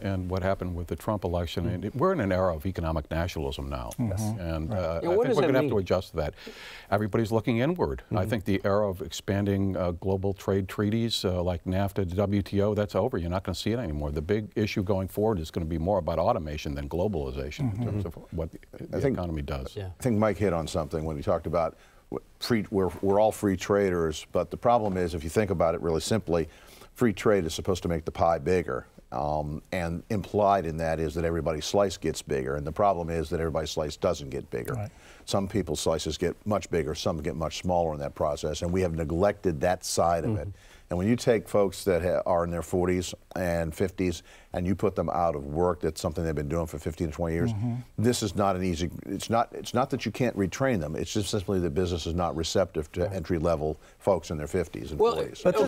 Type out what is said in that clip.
and what happened with the Trump election. Mm-hmm. And we're in an era of economic nationalism now, mm-hmm. and uh, yeah, I think we're going to have to adjust to that. Everybody's looking inward. Mm -hmm. I mm-hmm. think the era of expanding uh, global trade treaties uh, like NAFTA, WTO, that's over. You're not going to see it anymore. The big issue going forward is going to be more about automation than globalization mm -hmm. in terms of what the, the think, economy does. Yeah. I think Mike hit on something when he talked about free, we're, we're all free traders, but the problem is, if you think about it really simply, free trade is supposed to make the pie bigger. Um, and implied in that is that everybody's slice gets bigger. And the problem is that everybody's slice doesn't get bigger. Right. Some people's slices get much bigger, some get much smaller in that process. And we have neglected that side mm -hmm. of it. Mm-hmm. And when you take folks that are in their 40s and 50s and you put them out of work, that's something they've been doing for 15 to 20 years. Mm -hmm. This is not an easy. It's not. It's not that you can't retrain them. It's just simply that business is not receptive to entry level folks in their 50s and well, 40s.